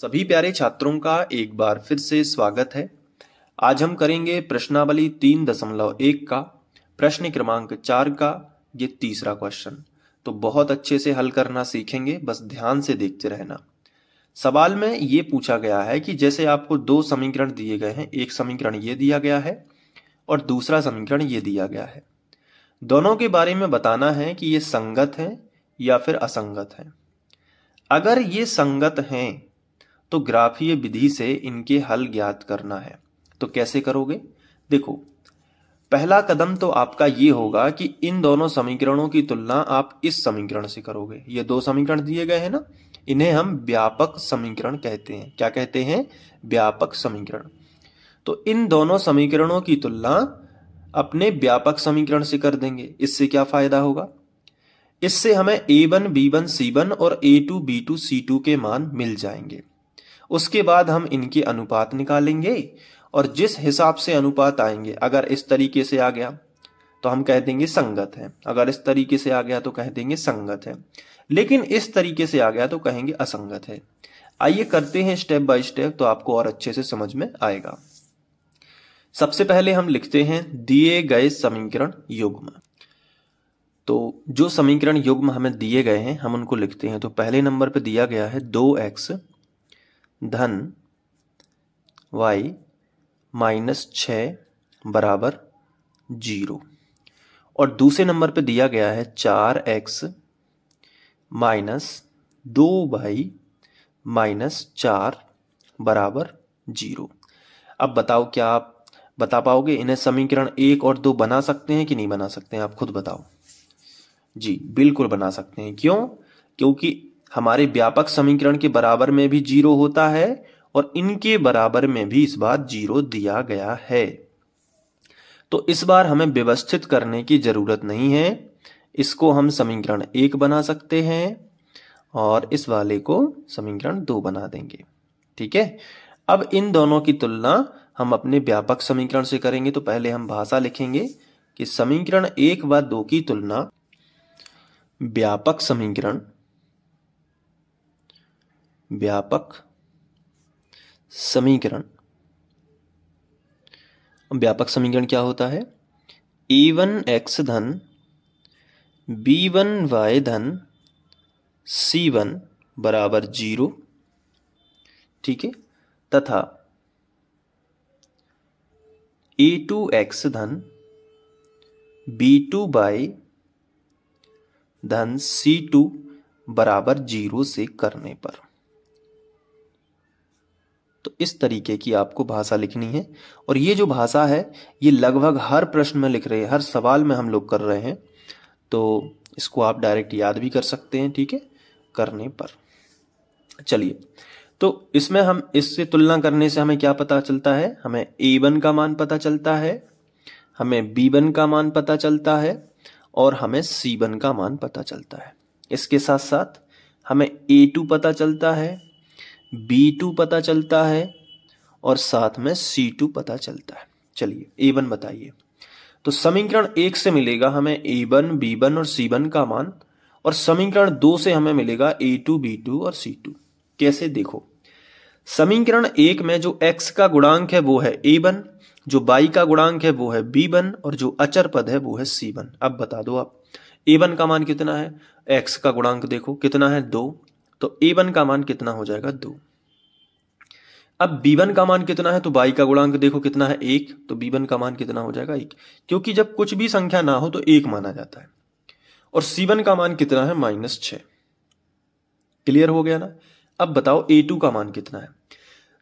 सभी प्यारे छात्रों का एक बार फिर से स्वागत है आज हम करेंगे प्रश्नावली तीन दशमलव एक का प्रश्न क्रमांक चार का ये तीसरा क्वेश्चन तो बहुत अच्छे से हल करना सीखेंगे बस ध्यान से देखते रहना सवाल में ये पूछा गया है कि जैसे आपको दो समीकरण दिए गए हैं एक समीकरण ये दिया गया है और दूसरा समीकरण ये दिया गया है दोनों के बारे में बताना है कि ये संगत है या फिर असंगत है अगर ये संगत हैं तो ग्राफीय विधि से इनके हल ज्ञात करना है तो कैसे करोगे देखो पहला कदम तो आपका ये होगा कि इन दोनों समीकरणों की तुलना आप इस समीकरण से करोगे ये दो समीकरण दिए गए हैं ना इन्हें हम व्यापक समीकरण कहते हैं क्या कहते हैं व्यापक समीकरण तो इन दोनों समीकरणों की तुलना अपने व्यापक समीकरण से कर देंगे इससे क्या फायदा होगा इससे हमें ए b1, c1 सी और A two B two C two के मान मिल जाएंगे उसके बाद हम इनके अनुपात निकालेंगे और जिस हिसाब से अनुपात आएंगे अगर इस तरीके से आ गया तो हम कह देंगे संगत है अगर इस तरीके से आ गया तो कह देंगे संगत है लेकिन इस तरीके से आ गया तो कहेंगे असंगत है आइए करते हैं स्टेप बाय स्टेप तो आपको और अच्छे से समझ में आएगा सबसे पहले हम लिखते हैं दिए गए समीकरण युग्म तो जो समीकरण युग्म हमें दिए गए हैं हम उनको लिखते हैं तो पहले नंबर पर दिया गया है दो एक्स धन वाई माइनस छ बराबर जीरो और दूसरे नंबर पे दिया गया है चार एक्स माइनस दो वाई माइनस चार बराबर जीरो अब बताओ क्या आप बता पाओगे इन्हें समीकरण एक और दो बना सकते हैं कि नहीं बना सकते हैं आप खुद बताओ जी बिल्कुल बना सकते हैं क्यों क्योंकि हमारे व्यापक समीकरण के बराबर में भी जीरो होता है और इनके बराबर में भी इस बार जीरो दिया गया है तो इस बार हमें व्यवस्थित करने की जरूरत नहीं है इसको हम समीकरण एक बना सकते हैं और इस वाले को समीकरण दो बना देंगे ठीक है अब इन दोनों की तुलना हम अपने व्यापक समीकरण से करेंगे तो पहले हम भाषा लिखेंगे कि समीकरण एक व दो की तुलना व्यापक समीकरण व्यापक समीकरण व्यापक समीकरण क्या होता है ए वन एक्स धन बी वन वाई धन सी वन बराबर जीरो ठीक है तथा ए टू एक्स धन बी टू बाई धन सी टू बराबर जीरो से करने पर तो इस तरीके की आपको भाषा लिखनी है और ये जो भाषा है ये लगभग हर प्रश्न में लिख रहे हैं हर सवाल में हम लोग कर रहे हैं तो इसको आप डायरेक्ट याद भी कर सकते हैं ठीक है करने पर चलिए तो इसमें हम इससे तुलना करने से हमें क्या पता चलता है हमें ए वन का मान पता चलता है हमें बी वन का मान पता चलता है और हमें सी वन का मान पता चलता है इसके साथ साथ हमें ए टू पता चलता है बी टू पता चलता है और साथ में सी टू पता चलता है चलिए ए बन बताइए तो समीकरण एक से मिलेगा हमें ए बन बी और सी बन का मान और समीकरण दो से हमें मिलेगा ए टू बी टू और सी टू कैसे देखो समीकरण एक में जो एक्स का गुणांक है वो है ए बन जो बाई का गुणांक है वो है बी और जो अचर पद है वो है सी बन अब बता दो आप ए का मान कितना है एक्स का गुणांक देखो कितना है दो तो ए वन का मान कितना हो जाएगा दो अब बी वन का मान कितना है तो बाई का गुणांक देखो कितना है एक तो बी वन का मान कितना हो जाएगा एक क्योंकि जब कुछ भी संख्या ना हो तो एक माना जाता है और सी वन का मान कितना है माइनस छ क्लियर हो गया ना अब बताओ ए टू का मान कितना है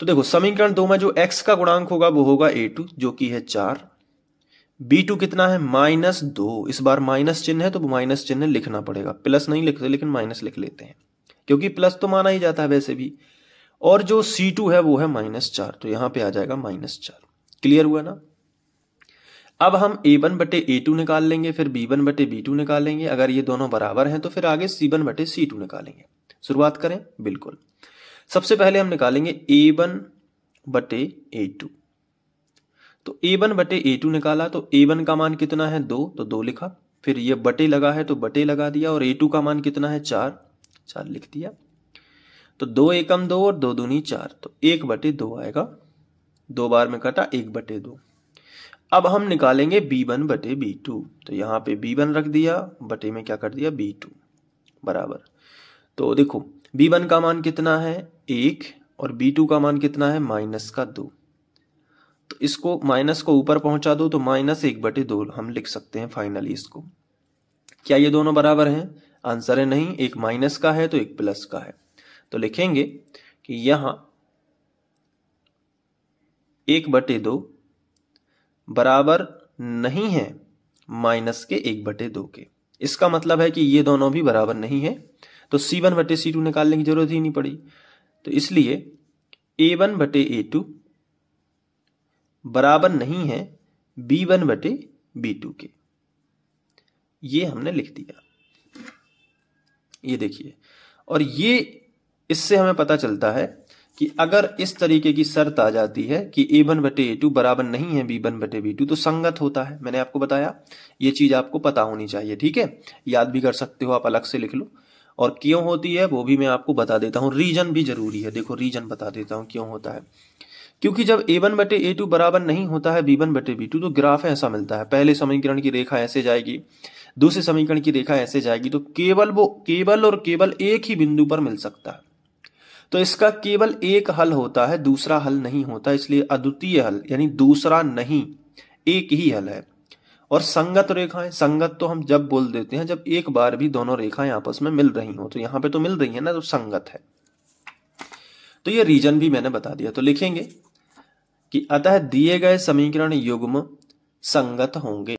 तो देखो समीकरण दो में जो एक्स का गुणांक होगा वो होगा ए टू जो कि है चार बी टू कितना है माइनस दो इस बार माइनस चिन्ह है तो माइनस चिन्ह लिखना पड़ेगा प्लस नहीं लिखते लेकिन माइनस लिख लेते हैं क्योंकि प्लस तो माना ही जाता है वैसे भी और जो सी टू है वो है माइनस चार तो यहां पे आ जाएगा माइनस चार क्लियर हुआ ना अब हम ए वन बटे ए टू निकाल लेंगे फिर बी वन बटे बी टू निकाल लेंगे अगर ये दोनों बराबर हैं तो फिर आगे सी वन बटे सी टू निकालेंगे शुरुआत करें बिल्कुल सबसे पहले हम निकालेंगे ए वन बटे ए टू तो ए वन बटे ए टू निकाला तो ए वन का मान कितना है दो तो दो लिखा फिर ये बटे लगा है तो बटे लगा दिया और ए टू का मान कितना है चार चार लिख दिया तो दो एकम दो और दो दूनी चार तो एक बटे दो आएगा दो बार में कटा एक बटे दो अब हम निकालेंगे बी वन बटे बी टू तो यहां पे बी वन रख दिया बटे में क्या कर दिया बी टू बराबर तो देखो बी वन का मान कितना है एक और बी टू का मान कितना है माइनस का दो तो इसको माइनस को ऊपर पहुंचा दो तो माइनस एक बटे दो हम लिख सकते हैं फाइनली इसको क्या ये दोनों बराबर हैं आंसर है नहीं एक माइनस का है तो एक प्लस का है तो लिखेंगे कि यहां एक बटे दो बराबर नहीं है माइनस के एक बटे दो के इसका मतलब है कि ये दोनों भी बराबर नहीं है तो सी वन बटे सी टू निकालने की जरूरत ही नहीं पड़ी तो इसलिए ए वन बटे ए टू बराबर नहीं है बी वन बटे बी टू के ये हमने लिख दिया ये देखिए और ये इससे हमें पता चलता है कि अगर इस तरीके की शर्त आ जाती है कि ए वन बटे ए टू बराबर नहीं है बी वन बटे बी टू तो संगत होता है मैंने आपको बताया ये चीज आपको पता होनी चाहिए ठीक है याद भी कर सकते हो आप अलग से लिख लो और क्यों होती है वो भी मैं आपको बता देता हूँ रीजन भी जरूरी है देखो रीजन बता देता हूँ क्यों होता है क्योंकि जब ए वन बटे ए टू बराबर नहीं होता है बी वन बटे बी टू तो ग्राफ ऐसा मिलता है पहले समीकरण की रेखा ऐसे जाएगी दूसरे समीकरण की रेखा ऐसे जाएगी तो केवल वो केवल और केवल एक ही बिंदु पर मिल सकता है तो इसका केवल एक हल होता है दूसरा हल नहीं होता इसलिए अद्वितीय हल यानी दूसरा नहीं एक ही हल है और संगत रेखाएं संगत तो हम जब बोल देते हैं जब एक बार भी दोनों रेखाएं आपस में मिल रही हो तो यहां पे तो मिल रही है ना तो संगत है तो ये रीजन भी मैंने बता दिया तो लिखेंगे कि अतः दिए गए समीकरण युग्म संगत होंगे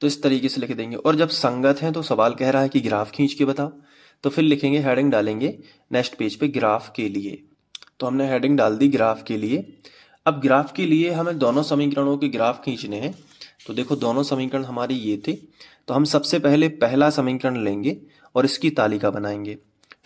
तो इस तरीके से लिख देंगे और जब संगत है तो सवाल कह रहा है कि ग्राफ खींच के बताओ तो फिर लिखेंगे हेडिंग डालेंगे नेक्स्ट पेज पे ग्राफ के लिए तो हमने हेडिंग डाल दी ग्राफ के लिए अब ग्राफ के लिए हमें दोनों समीकरणों के ग्राफ खींचने हैं तो देखो दोनों समीकरण हमारे ये थे तो हम सबसे पहले पहला समीकरण लेंगे और इसकी तालिका बनाएंगे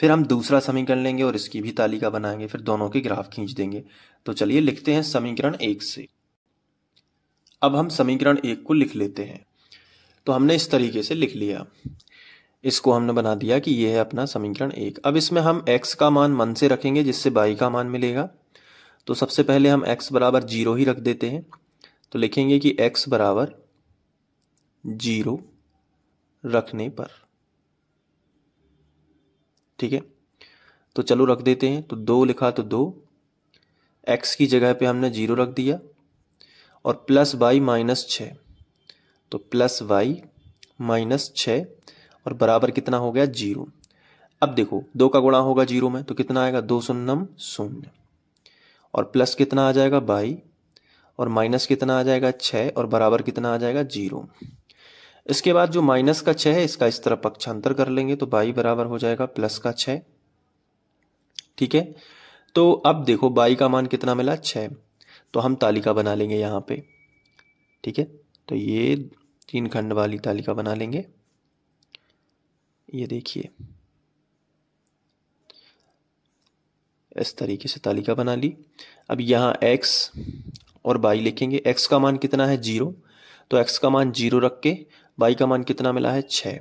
फिर हम दूसरा समीकरण लेंगे और इसकी भी तालिका बनाएंगे फिर दोनों के ग्राफ खींच देंगे तो चलिए लिखते हैं समीकरण एक से अब हम समीकरण एक को लिख लेते हैं तो हमने इस तरीके से लिख लिया इसको हमने बना दिया कि यह है अपना समीकरण एक अब इसमें हम x का मान मन से रखेंगे जिससे बाई का मान मिलेगा तो सबसे पहले हम x बराबर जीरो ही रख देते हैं तो लिखेंगे कि x बराबर जीरो रखने पर ठीक है तो चलो रख देते हैं तो दो लिखा तो दो x की जगह पे हमने जीरो रख दिया और प्लस बाई माइनस छः तो प्लस वाई माइनस छ और बराबर कितना हो गया जीरो अब देखो दो का गुणा होगा जीरो में तो कितना आएगा दो शून्यम शून्य और प्लस कितना आ जाएगा बाई और माइनस कितना आ जाएगा छ और बराबर कितना आ जाएगा जीरो इसके बाद जो माइनस का छ है इसका इस तरह पक्षांतर कर लेंगे तो बाई बराबर हो जाएगा प्लस का छ ठीक है तो अब देखो बाई का मान कितना मिला छ तो हम तालिका बना लेंगे यहां पे ठीक है तो ये तीन खंड वाली तालिका बना लेंगे ये देखिए इस तरीके से तालिका बना ली अब यहाँ x और y लिखेंगे x का मान कितना है जीरो तो x का मान जीरो रख के y का मान कितना मिला है छः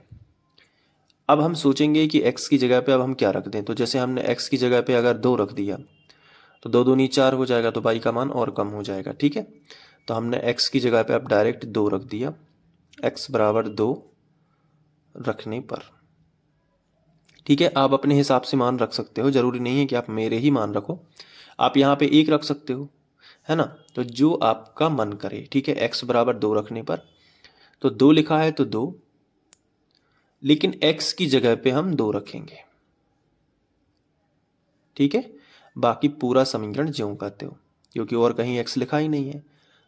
अब हम सोचेंगे कि x की जगह पे अब हम क्या रख दें तो जैसे हमने x की जगह पे अगर दो रख दिया तो दो दूनी चार हो जाएगा तो y का मान और कम हो जाएगा ठीक है तो हमने x की जगह पे अब डायरेक्ट दो रख दिया एक्स बराबर दो रखने पर ठीक है आप अपने हिसाब से मान रख सकते हो जरूरी नहीं है कि आप मेरे ही मान रखो आप यहां पे एक रख सकते हो है ना तो जो आपका मन करे ठीक है एक्स बराबर दो रखने पर तो दो लिखा है तो दो लेकिन एक्स की जगह पे हम दो रखेंगे ठीक है बाकी पूरा समीकरण ज्यों कहते हो क्योंकि और कहीं एक्स लिखा ही नहीं है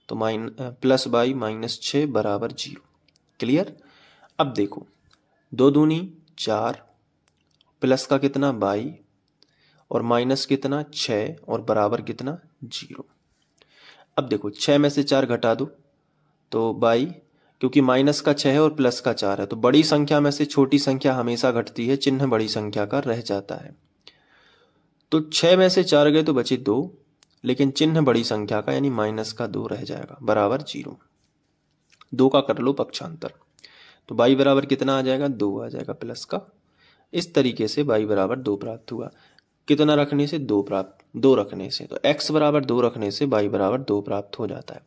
तो माइन प्लस बाई माइनस छ बराबर जीरो क्लियर अब देखो दो दूनी चार प्लस का कितना बाई और माइनस कितना छ और बराबर कितना जीरो अब देखो छह में से चार घटा दो तो बाई क्योंकि माइनस का छह है और प्लस का चार है तो बड़ी संख्या में से छोटी संख्या हमेशा घटती है चिन्ह बड़ी संख्या का रह जाता है तो छह में से चार गए तो बचे दो लेकिन चिन्ह बड़ी संख्या का यानी माइनस का दो रह जाएगा बराबर जीरो दो का कर लो पक्षांतर तो बाई बराबर कितना आ जाएगा दो आ जाएगा प्लस का इस तरीके से बाई बराबर दो प्राप्त हुआ कितना रखने से दो प्राप्त दो रखने से तो एक्स बराबर दो रखने से बाई बराबर दो प्राप्त हो जाता है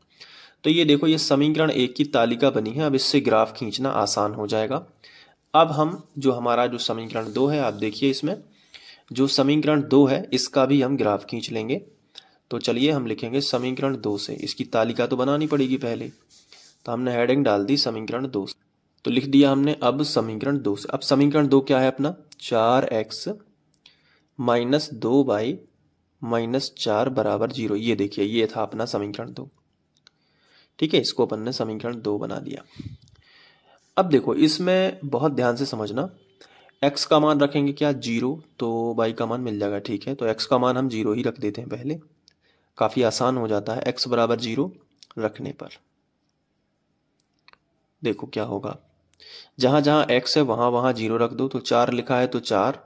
तो ये देखो ये समीकरण एक की तालिका बनी है अब इससे ग्राफ खींचना आसान हो जाएगा अब हम जो हमारा जो समीकरण दो है आप देखिए इसमें जो समीकरण दो है इसका भी हम ग्राफ खींच लेंगे तो चलिए हम लिखेंगे समीकरण दो से इसकी तालिका तो बनानी पड़ेगी पहले तो हमने हेडिंग डाल दी समीकरण दो तो लिख दिया हमने अब समीकरण दो से अब समीकरण दो क्या है अपना चार एक्स माइनस दो बाई माइनस चार बराबर जीरो ये देखिए ये था अपना समीकरण दो ठीक है इसको अपन ने समीकरण दो बना दिया अब देखो इसमें बहुत ध्यान से समझना x का मान रखेंगे क्या जीरो तो y का मान मिल जाएगा ठीक है तो x का मान हम जीरो ही रख देते हैं पहले काफ़ी आसान हो जाता है x बराबर जीरो रखने पर देखो क्या होगा जहां जहां एक्स है वहां वहां जीरो रख दो तो चार लिखा है तो चार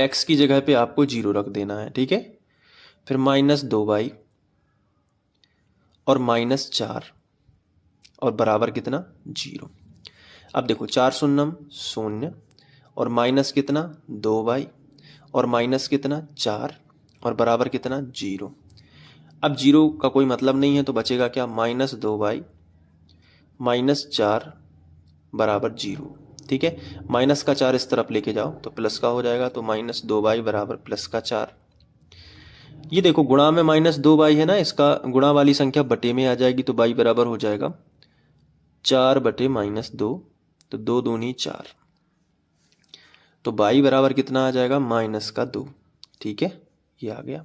एक्स की जगह पे आपको जीरो रख देना है ठीक है फिर माइनस दो बाई और माइनस चार और बराबर कितना जीरो अब देखो चार शून्यम शून्य और माइनस कितना दो बाई और माइनस कितना चार और बराबर कितना जीरो अब जीरो का कोई मतलब नहीं है तो बचेगा क्या माइनस दो बाई माइनस चार बराबर जीरो ठीक है माइनस का चार इस तरफ लेके जाओ तो प्लस का हो जाएगा तो माइनस दो बाई बराबर प्लस का चार ये देखो गुणा में माइनस दो बाई है ना इसका गुणा वाली संख्या बटे में आ जाएगी तो बाई बराबर हो जाएगा चार बटे माइनस दो तो दो दूनी चार तो बाई बराबर कितना आ जाएगा माइनस का दो ठीक है ये आ गया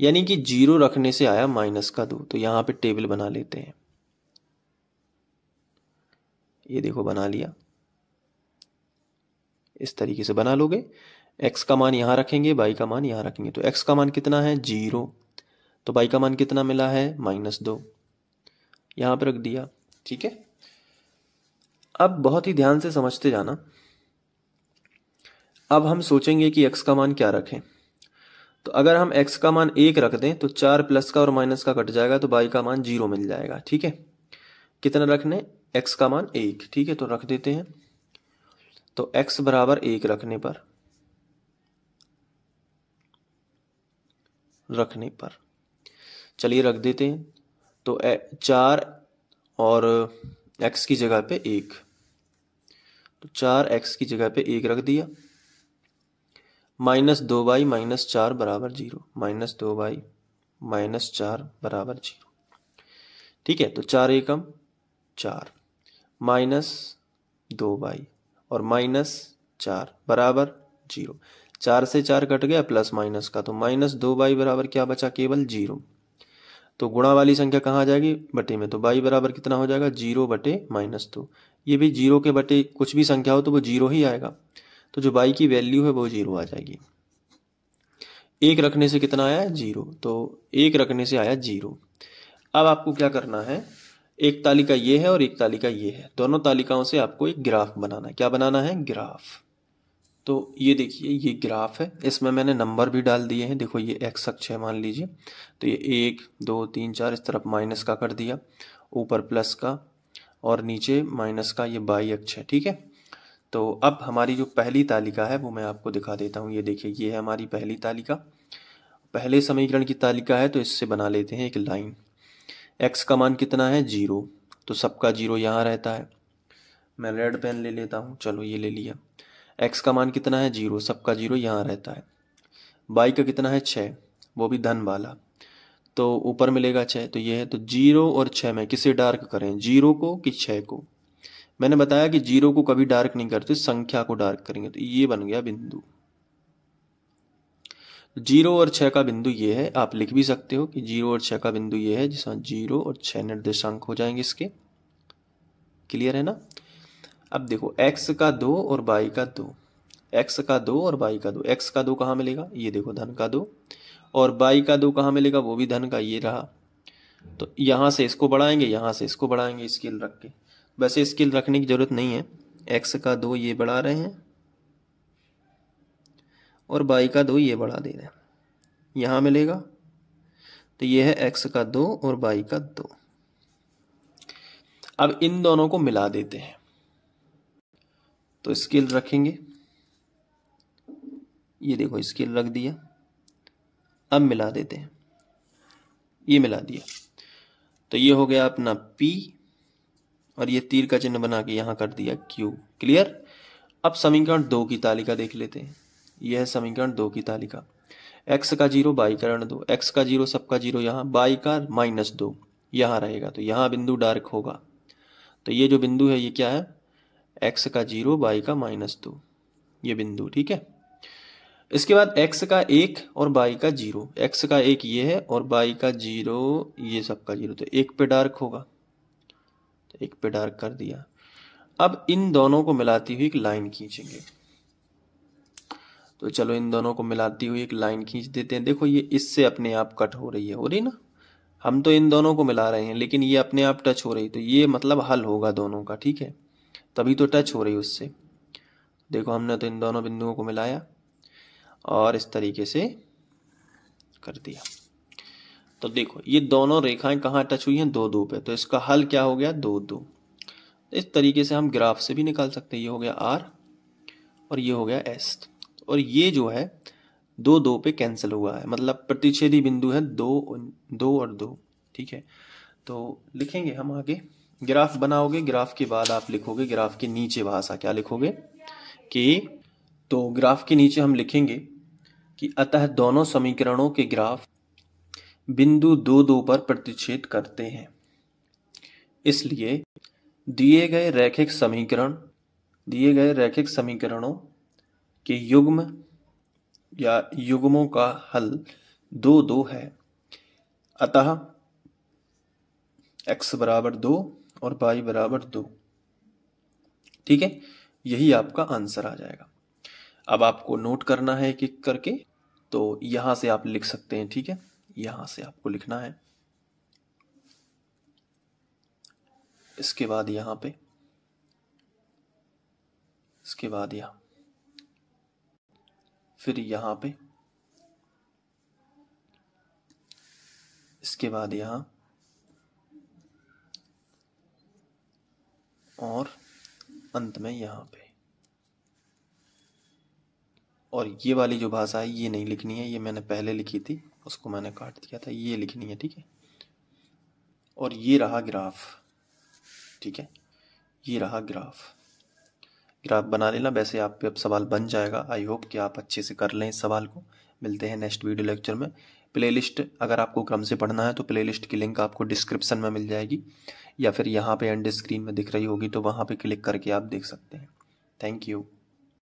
यानी कि जीरो रखने से आया माइनस का दो तो यहां पे टेबल बना लेते हैं ये देखो बना लिया इस तरीके से बना लोगे एक्स का मान यहाँ रखेंगे बाई का मान यहाँ रखेंगे तो एक्स का मान कितना है जीरो तो y का मान कितना मिला है माइनस दो यहाँ पर रख दिया ठीक है अब बहुत ही ध्यान से समझते जाना अब हम सोचेंगे कि एक्स का मान क्या रखें तो अगर हम एक्स का मान एक रख दें तो चार प्लस का और माइनस का कट जाएगा तो बाई का मान जीरो मिल जाएगा ठीक है कितना रखने एक्स का मान एक ठीक है तो रख देते हैं तो एक्स बराबर एक रखने पर रखने पर चलिए रख देते हैं तो ए, चार और एक्स की जगह पे एक तो चार एक्स की जगह पे एक रख दिया माइनस दो बाई माइनस चार बराबर जीरो माइनस दो बाई माइनस चार बराबर जीरो ठीक है तो चार एकम चार माइनस दो बाई और माइनस चार बराबर जीरो चार से चार कट गया प्लस माइनस का तो माइनस दो बाई बराबर क्या बचा केवल जीरो तो गुणा वाली संख्या कहाँ आ जाएगी बटे में तो बाई बराबर कितना हो जाएगा जीरो बटे माइनस दो ये भी जीरो के बटे कुछ भी संख्या हो तो वो जीरो ही आएगा तो जो बाई की वैल्यू है वो जीरो आ जाएगी एक रखने से कितना आया जीरो तो एक रखने से आया जीरो अब आपको क्या करना है एक तालिका ये है और एक तालिका ये है दोनों तालिकाओं से आपको एक ग्राफ बनाना है क्या बनाना है ग्राफ तो ये देखिए ये ग्राफ है इसमें मैंने नंबर भी डाल दिए हैं देखो ये एक्स अक्ष है मान लीजिए तो ये एक दो तीन चार इस तरफ माइनस का कर दिया ऊपर प्लस का और नीचे माइनस का ये बाई अक्ष है ठीक है तो अब हमारी जो पहली तालिका है वो मैं आपको दिखा देता हूँ ये देखिए ये है हमारी पहली तालिका पहले समीकरण की तालिका है तो इससे बना लेते हैं एक लाइन एक्स का मान कितना है जीरो तो सबका जीरो यहाँ रहता है मैं रेड पेन ले लेता हूँ चलो ये ले लिया एक्स का मान कितना है जीरो सबका जीरो यहाँ रहता है बाई का कितना है छः वो भी धन वाला तो ऊपर मिलेगा छः तो ये है तो जीरो और छः में किसे डार्क करें जीरो को कि छः को मैंने बताया कि जीरो को कभी डार्क नहीं करते संख्या को डार्क करेंगे तो ये बन गया बिंदु जीरो और छः का बिंदु ये है आप लिख भी सकते हो कि जीरो और छः का बिंदु ये है जिसमें जीरो और छः निर्देशांक हो जाएंगे इसके क्लियर है ना अब देखो एक्स का दो और बाई का दो एक्स का दो और बाई का दो एक्स का दो कहाँ मिलेगा ये देखो धन का दो और बाई का दो कहाँ मिलेगा वो भी धन का ये रहा तो यहाँ से इसको बढ़ाएंगे यहाँ से इसको बढ़ाएंगे स्केल रख के वैसे स्केल रखने की ज़रूरत नहीं है एक्स का दो ये बढ़ा रहे हैं और बाई का दो ये बढ़ा दे रहे हैं यहाँ मिलेगा तो ये है एक्स का दो और बाई का दो अब इन दोनों को मिला देते हैं तो स्केल रखेंगे ये देखो स्केल रख दिया अब मिला देते हैं ये मिला दिया तो ये हो गया अपना P और ये तीर का चिन्ह बना के यहां कर दिया Q क्लियर अब समीकरण दो की तालिका देख लेते हैं यह समीकरण दो की तालिका एक्स का जीरो बाई का ऋण दो एक्स का जीरो सबका जीरो यहाँ बाई का माइनस दो यहाँ रहेगा तो यहाँ बिंदु डार्क होगा तो ये जो बिंदु है ये क्या है एक्स का जीरो बाई का माइनस दो ये बिंदु ठीक है इसके बाद एक्स का एक और बाई का जीरो एक्स का एक ये है और बाई का जीरो ये सबका जीरो तो एक पे डार्क होगा तो एक पे डार्क कर दिया अब इन दोनों को मिलाती हुई एक लाइन खींचेंगे तो चलो इन दोनों को मिलाती हुई एक लाइन खींच देते हैं देखो ये इससे अपने आप कट हो रही है हो रही ना हम तो इन दोनों को मिला रहे हैं लेकिन ये अपने आप टच हो रही तो ये मतलब हल होगा दोनों का ठीक है तभी तो टच हो रही उससे देखो हमने तो इन दोनों बिंदुओं को मिलाया और इस तरीके से कर दिया तो देखो ये दोनों रेखाएं कहाँ टच हुई हैं दो दो पे तो इसका हल क्या हो गया दो दो इस तरीके से हम ग्राफ से भी निकाल सकते हैं ये हो गया आर और ये हो गया एस्ट और ये जो है दो दो पे कैंसिल हुआ है मतलब प्रतिच्छेदी बिंदु है दो दो और दो ठीक है तो लिखेंगे हम आगे ग्राफ बनाओगे ग्राफ के बाद आप लिखोगे ग्राफ के नीचे भाषा क्या लिखोगे कि तो ग्राफ के नीचे हम लिखेंगे कि अतः दोनों समीकरणों के ग्राफ बिंदु दो दो पर प्रतिच्छेद करते हैं इसलिए दिए गए रैखिक समीकरण दिए गए रैखिक समीकरणों कि युग्म या युग्मों का हल दो दो है अतः एक्स बराबर दो और वाई बराबर दो ठीक है यही आपका आंसर आ जाएगा अब आपको नोट करना है कि करके तो यहां से आप लिख सकते हैं ठीक है यहां से आपको लिखना है इसके बाद यहां पे इसके बाद यहां फिर यहाँ पे इसके बाद यहाँ और अंत में यहाँ पे और ये वाली जो भाषा है ये नहीं लिखनी है ये मैंने पहले लिखी थी उसको मैंने काट दिया था ये लिखनी है ठीक है और ये रहा ग्राफ ठीक है ये रहा ग्राफ ग्राफ आप बना लेना वैसे आप पे अब सवाल बन जाएगा आई होप कि आप अच्छे से कर लें इस सवाल को मिलते हैं नेक्स्ट वीडियो लेक्चर में प्लेलिस्ट अगर आपको क्रम से पढ़ना है तो प्लेलिस्ट की लिंक आपको डिस्क्रिप्शन में मिल जाएगी या फिर यहाँ पे एंड स्क्रीन में दिख रही होगी तो वहाँ पे क्लिक करके आप देख सकते हैं थैंक यू